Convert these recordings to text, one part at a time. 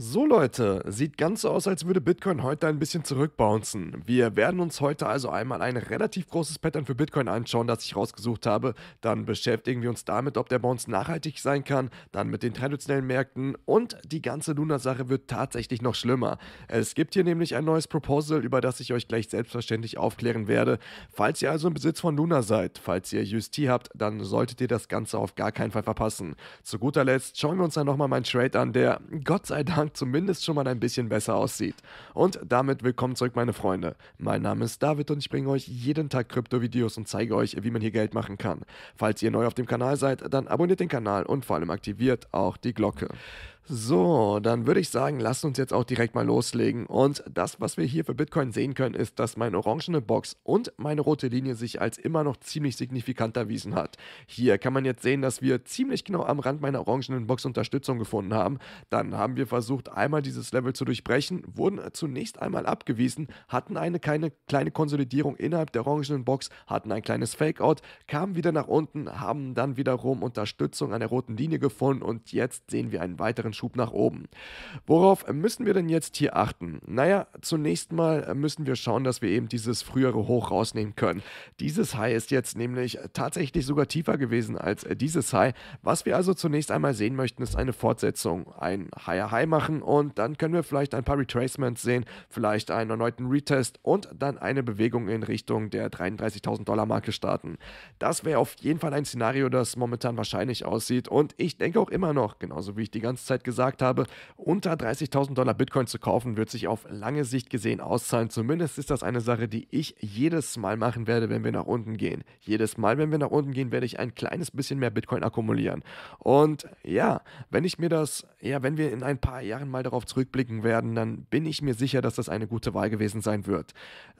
So Leute, sieht ganz so aus, als würde Bitcoin heute ein bisschen zurückbouncen. Wir werden uns heute also einmal ein relativ großes Pattern für Bitcoin anschauen, das ich rausgesucht habe. Dann beschäftigen wir uns damit, ob der Bounce nachhaltig sein kann, dann mit den traditionellen Märkten und die ganze Luna-Sache wird tatsächlich noch schlimmer. Es gibt hier nämlich ein neues Proposal, über das ich euch gleich selbstverständlich aufklären werde. Falls ihr also im Besitz von Luna seid, falls ihr UST habt, dann solltet ihr das Ganze auf gar keinen Fall verpassen. Zu guter Letzt schauen wir uns dann nochmal meinen Trade an, der Gott sei Dank Anfang zumindest schon mal ein bisschen besser aussieht. Und damit willkommen zurück, meine Freunde. Mein Name ist David und ich bringe euch jeden Tag Krypto-Videos und zeige euch, wie man hier Geld machen kann. Falls ihr neu auf dem Kanal seid, dann abonniert den Kanal und vor allem aktiviert auch die Glocke. So, dann würde ich sagen, lasst uns jetzt auch direkt mal loslegen. Und das, was wir hier für Bitcoin sehen können, ist, dass meine orangene Box und meine rote Linie sich als immer noch ziemlich signifikant erwiesen hat. Hier kann man jetzt sehen, dass wir ziemlich genau am Rand meiner orangenen Box Unterstützung gefunden haben. Dann haben wir versucht, einmal dieses Level zu durchbrechen, wurden zunächst einmal abgewiesen, hatten eine kleine, kleine Konsolidierung innerhalb der orangenen Box, hatten ein kleines Fakeout, kamen wieder nach unten, haben dann wiederum Unterstützung an der roten Linie gefunden und jetzt sehen wir einen weiteren einen Schub nach oben. Worauf müssen wir denn jetzt hier achten? Naja, zunächst mal müssen wir schauen, dass wir eben dieses frühere Hoch rausnehmen können. Dieses High ist jetzt nämlich tatsächlich sogar tiefer gewesen als dieses High. Was wir also zunächst einmal sehen möchten, ist eine Fortsetzung. Ein Higher High machen und dann können wir vielleicht ein paar Retracements sehen, vielleicht einen erneuten Retest und dann eine Bewegung in Richtung der 33.000 Dollar Marke starten. Das wäre auf jeden Fall ein Szenario, das momentan wahrscheinlich aussieht und ich denke auch immer noch, genauso wie ich die ganze Zeit Zeit gesagt habe, unter 30.000 Dollar Bitcoin zu kaufen, wird sich auf lange Sicht gesehen auszahlen. Zumindest ist das eine Sache, die ich jedes Mal machen werde, wenn wir nach unten gehen. Jedes Mal, wenn wir nach unten gehen, werde ich ein kleines bisschen mehr Bitcoin akkumulieren. Und ja, wenn ich mir das, ja, wenn wir in ein paar Jahren mal darauf zurückblicken werden, dann bin ich mir sicher, dass das eine gute Wahl gewesen sein wird.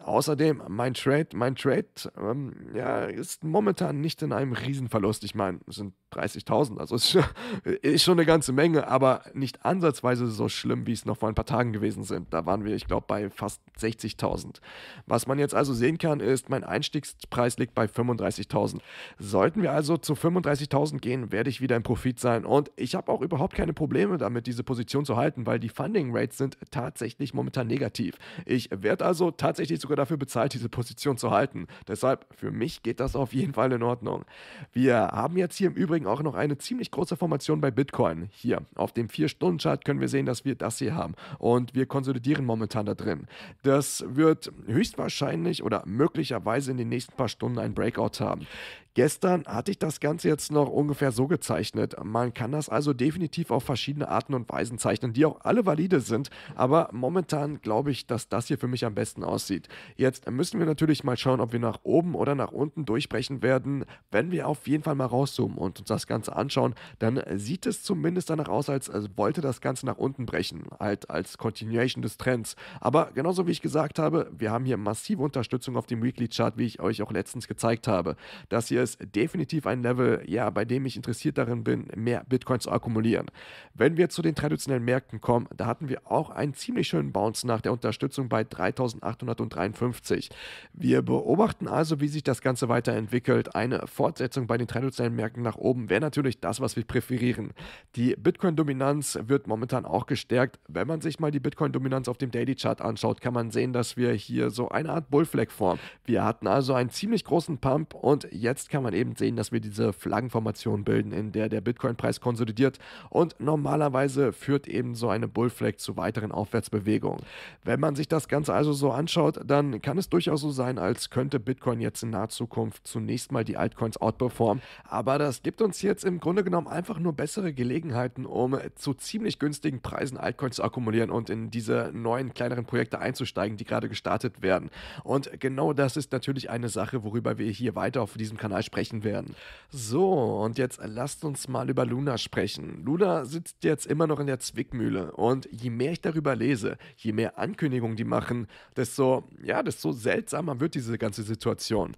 Außerdem, mein Trade, mein Trade ähm, ja, ist momentan nicht in einem Riesenverlust. Ich meine, sind 30.000. Also ist, ist schon eine ganze Menge, aber nicht ansatzweise so schlimm, wie es noch vor ein paar Tagen gewesen sind. Da waren wir, ich glaube, bei fast 60.000. Was man jetzt also sehen kann, ist, mein Einstiegspreis liegt bei 35.000. Sollten wir also zu 35.000 gehen, werde ich wieder im Profit sein. Und ich habe auch überhaupt keine Probleme damit, diese Position zu halten, weil die Funding Rates sind tatsächlich momentan negativ. Ich werde also tatsächlich sogar dafür bezahlt, diese Position zu halten. Deshalb, für mich geht das auf jeden Fall in Ordnung. Wir haben jetzt hier im Übrigen übrigen auch noch eine ziemlich große Formation bei Bitcoin. Hier auf dem 4-Stunden-Chart können wir sehen, dass wir das hier haben und wir konsolidieren momentan da drin. Das wird höchstwahrscheinlich oder möglicherweise in den nächsten paar Stunden ein Breakout haben. Gestern hatte ich das Ganze jetzt noch ungefähr so gezeichnet. Man kann das also definitiv auf verschiedene Arten und Weisen zeichnen, die auch alle valide sind. Aber momentan glaube ich, dass das hier für mich am besten aussieht. Jetzt müssen wir natürlich mal schauen, ob wir nach oben oder nach unten durchbrechen werden. Wenn wir auf jeden Fall mal rauszoomen und uns das Ganze anschauen, dann sieht es zumindest danach aus, als wollte das Ganze nach unten brechen. Halt als Continuation des Trends. Aber genauso wie ich gesagt habe, wir haben hier massive Unterstützung auf dem Weekly Chart, wie ich euch auch letztens gezeigt habe. Das hier ist definitiv ein Level, ja, bei dem ich interessiert darin bin, mehr Bitcoin zu akkumulieren. Wenn wir zu den traditionellen Märkten kommen, da hatten wir auch einen ziemlich schönen Bounce nach der Unterstützung bei 3853. Wir beobachten also, wie sich das Ganze weiterentwickelt. Eine Fortsetzung bei den traditionellen Märkten nach oben wäre natürlich das, was wir präferieren. Die Bitcoin-Dominanz wird momentan auch gestärkt. Wenn man sich mal die Bitcoin-Dominanz auf dem Daily-Chart anschaut, kann man sehen, dass wir hier so eine Art Bullflag formen. Wir hatten also einen ziemlich großen Pump und jetzt kann man eben sehen, dass wir diese Flaggenformation bilden, in der der Bitcoin-Preis konsolidiert und normalerweise führt eben so eine Bullflag zu weiteren Aufwärtsbewegungen. Wenn man sich das Ganze also so anschaut, dann kann es durchaus so sein, als könnte Bitcoin jetzt in naher Zukunft zunächst mal die Altcoins outperformen, aber das gibt uns jetzt im Grunde genommen einfach nur bessere Gelegenheiten, um zu ziemlich günstigen Preisen Altcoins zu akkumulieren und in diese neuen kleineren Projekte einzusteigen, die gerade gestartet werden. Und genau das ist natürlich eine Sache, worüber wir hier weiter auf diesem Kanal mal sprechen werden. So, und jetzt lasst uns mal über Luna sprechen. Luna sitzt jetzt immer noch in der Zwickmühle und je mehr ich darüber lese, je mehr Ankündigungen die machen, desto, ja, desto seltsamer wird diese ganze Situation.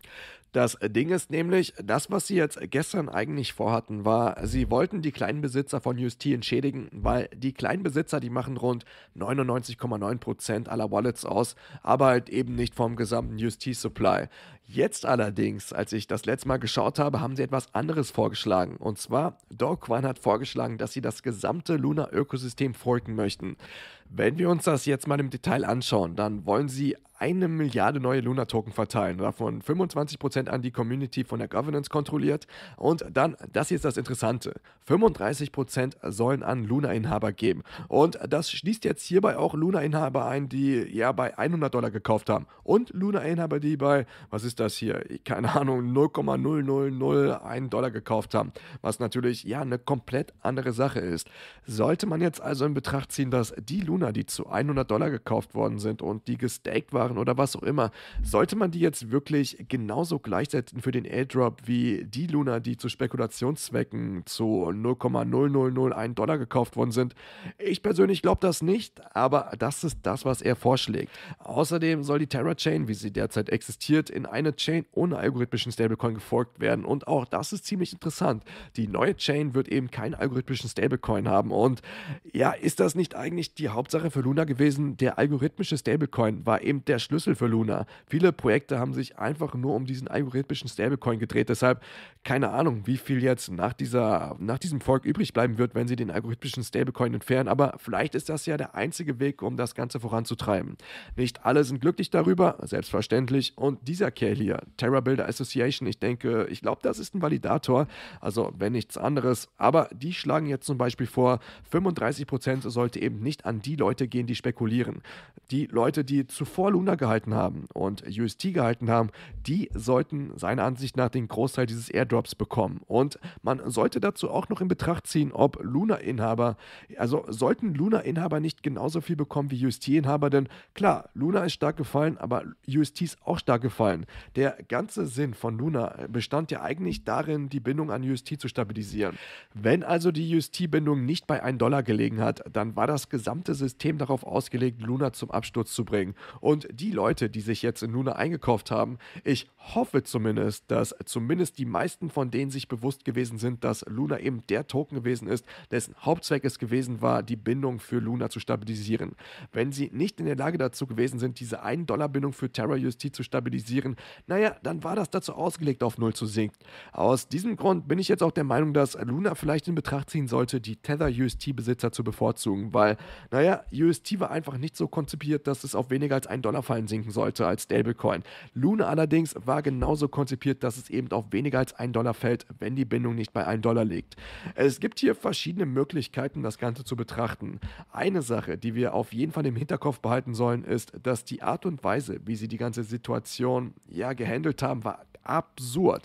Das Ding ist nämlich, das, was sie jetzt gestern eigentlich vorhatten, war, sie wollten die Kleinbesitzer von UST entschädigen, weil die Kleinbesitzer, die machen rund 99,9% aller Wallets aus, aber halt eben nicht vom gesamten UST-Supply. Jetzt allerdings, als ich das letzte Mal geschaut habe, haben sie etwas anderes vorgeschlagen. Und zwar, Dogquan hat vorgeschlagen, dass sie das gesamte Luna-Ökosystem forken möchten. Wenn wir uns das jetzt mal im Detail anschauen, dann wollen sie eine Milliarde neue Luna-Token verteilen, davon 25% an die Community von der Governance kontrolliert und dann, das hier ist das Interessante, 35% sollen an Luna-Inhaber geben. Und das schließt jetzt hierbei auch Luna-Inhaber ein, die ja bei 100 Dollar gekauft haben und Luna-Inhaber, die bei, was ist das hier, keine Ahnung, 0,0001 Dollar gekauft haben, was natürlich ja eine komplett andere Sache ist. Sollte man jetzt also in Betracht ziehen, dass die Luna, die zu 100 Dollar gekauft worden sind und die gestaked waren, machen oder was auch immer. Sollte man die jetzt wirklich genauso gleichsetzen für den Airdrop wie die Luna, die zu Spekulationszwecken zu 0,0001 Dollar gekauft worden sind? Ich persönlich glaube das nicht, aber das ist das, was er vorschlägt. Außerdem soll die Terra Chain, wie sie derzeit existiert, in eine Chain ohne algorithmischen Stablecoin gefolgt werden. Und auch das ist ziemlich interessant. Die neue Chain wird eben keinen algorithmischen Stablecoin haben. Und ja, ist das nicht eigentlich die Hauptsache für Luna gewesen? Der algorithmische Stablecoin war eben der der Schlüssel für Luna. Viele Projekte haben sich einfach nur um diesen algorithmischen Stablecoin gedreht. Deshalb keine Ahnung, wie viel jetzt nach, dieser, nach diesem Volk übrig bleiben wird, wenn sie den algorithmischen Stablecoin entfernen. Aber vielleicht ist das ja der einzige Weg, um das Ganze voranzutreiben. Nicht alle sind glücklich darüber, selbstverständlich. Und dieser Kerl hier, Terra Builder Association, ich denke, ich glaube, das ist ein Validator. Also, wenn nichts anderes. Aber die schlagen jetzt zum Beispiel vor, 35% sollte eben nicht an die Leute gehen, die spekulieren. Die Leute, die zuvor Luna Alumna gehalten haben und UST gehalten haben, die sollten seiner Ansicht nach den Großteil dieses Airdrops bekommen. Und man sollte dazu auch noch in Betracht ziehen, ob Luna-Inhaber, also sollten Luna-Inhaber nicht genauso viel bekommen wie UST-Inhaber, denn klar, Luna ist stark gefallen, aber UST ist auch stark gefallen. Der ganze Sinn von Luna bestand ja eigentlich darin, die Bindung an UST zu stabilisieren. Wenn also die UST-Bindung nicht bei 1 Dollar gelegen hat, dann war das gesamte System darauf ausgelegt, Luna zum Absturz zu bringen. Und die Leute, die sich jetzt in Luna eingekauft haben, ich hoffe zumindest, dass zumindest die meisten von denen sich bewusst gewesen sind, dass Luna eben der Token gewesen ist, dessen Hauptzweck es gewesen war, die Bindung für Luna zu stabilisieren. Wenn sie nicht in der Lage dazu gewesen sind, diese 1-Dollar-Bindung für Terra UST zu stabilisieren, naja, dann war das dazu ausgelegt, auf Null zu sinken. Aus diesem Grund bin ich jetzt auch der Meinung, dass Luna vielleicht in Betracht ziehen sollte, die Tether UST-Besitzer zu bevorzugen, weil, naja, UST war einfach nicht so konzipiert, dass es auf weniger als 1 Dollar Wasserfallen sinken sollte als Stablecoin. Luna allerdings war genauso konzipiert, dass es eben auf weniger als 1 Dollar fällt, wenn die Bindung nicht bei 1 Dollar liegt. Es gibt hier verschiedene Möglichkeiten, das Ganze zu betrachten. Eine Sache, die wir auf jeden Fall im Hinterkopf behalten sollen, ist, dass die Art und Weise, wie sie die ganze Situation ja gehandelt haben, war absurd.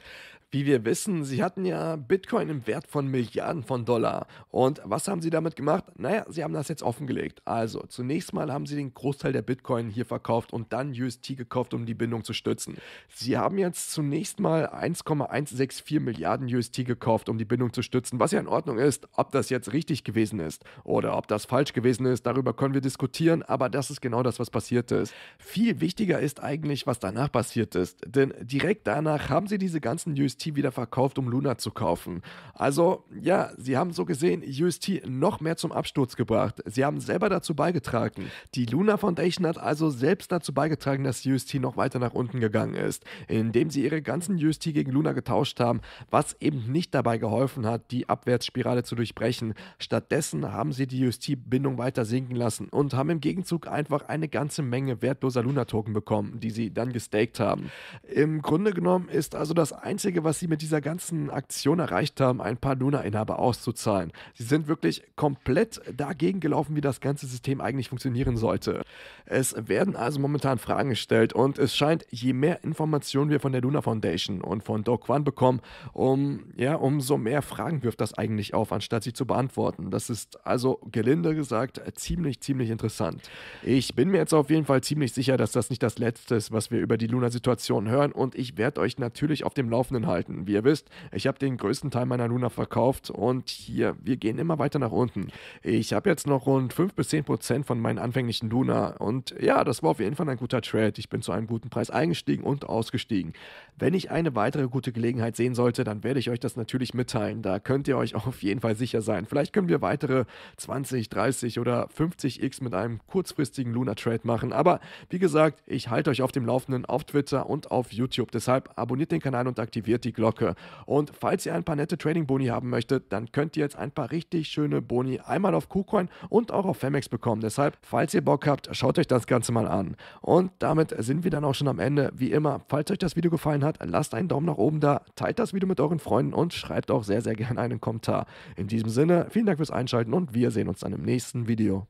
Wie wir wissen, sie hatten ja Bitcoin im Wert von Milliarden von Dollar. Und was haben sie damit gemacht? Naja, sie haben das jetzt offengelegt. Also, zunächst mal haben sie den Großteil der Bitcoin hier verkauft und dann UST gekauft, um die Bindung zu stützen. Sie haben jetzt zunächst mal 1,164 Milliarden UST gekauft, um die Bindung zu stützen, was ja in Ordnung ist. Ob das jetzt richtig gewesen ist oder ob das falsch gewesen ist, darüber können wir diskutieren, aber das ist genau das, was passiert ist. Viel wichtiger ist eigentlich, was danach passiert ist, denn direkt danach haben sie diese ganzen UST UST wieder verkauft, um Luna zu kaufen. Also ja, sie haben so gesehen UST noch mehr zum Absturz gebracht. Sie haben selber dazu beigetragen. Die Luna Foundation hat also selbst dazu beigetragen, dass UST noch weiter nach unten gegangen ist, indem sie ihre ganzen UST gegen Luna getauscht haben, was eben nicht dabei geholfen hat, die Abwärtsspirale zu durchbrechen. Stattdessen haben sie die UST-Bindung weiter sinken lassen und haben im Gegenzug einfach eine ganze Menge wertloser Luna-Token bekommen, die sie dann gestaked haben. Im Grunde genommen ist also das Einzige, was was sie mit dieser ganzen Aktion erreicht haben, ein paar Luna-Inhaber auszuzahlen. Sie sind wirklich komplett dagegen gelaufen, wie das ganze System eigentlich funktionieren sollte. Es werden also momentan Fragen gestellt und es scheint, je mehr Informationen wir von der Luna Foundation und von Do Kwan bekommen, um, ja, umso mehr Fragen wirft das eigentlich auf, anstatt sie zu beantworten. Das ist also gelinde gesagt ziemlich, ziemlich interessant. Ich bin mir jetzt auf jeden Fall ziemlich sicher, dass das nicht das Letzte ist, was wir über die Luna-Situation hören und ich werde euch natürlich auf dem Laufenden halten halten. Wie ihr wisst, ich habe den größten Teil meiner Luna verkauft und hier, wir gehen immer weiter nach unten. Ich habe jetzt noch rund 5 bis 10 Prozent von meinen anfänglichen Luna und ja, das war auf jeden Fall ein guter Trade. Ich bin zu einem guten Preis eingestiegen und ausgestiegen. Wenn ich eine weitere gute Gelegenheit sehen sollte, dann werde ich euch das natürlich mitteilen. Da könnt ihr euch auf jeden Fall sicher sein. Vielleicht können wir weitere 20, 30 oder 50x mit einem kurzfristigen Luna Trade machen. Aber wie gesagt, ich halte euch auf dem Laufenden auf Twitter und auf YouTube. Deshalb abonniert den Kanal und aktiviert die die Glocke. Und falls ihr ein paar nette Trading-Boni haben möchtet, dann könnt ihr jetzt ein paar richtig schöne Boni einmal auf KuCoin und auch auf Femex bekommen. Deshalb, falls ihr Bock habt, schaut euch das Ganze mal an. Und damit sind wir dann auch schon am Ende. Wie immer, falls euch das Video gefallen hat, lasst einen Daumen nach oben da, teilt das Video mit euren Freunden und schreibt auch sehr, sehr gerne einen Kommentar. In diesem Sinne, vielen Dank fürs Einschalten und wir sehen uns dann im nächsten Video.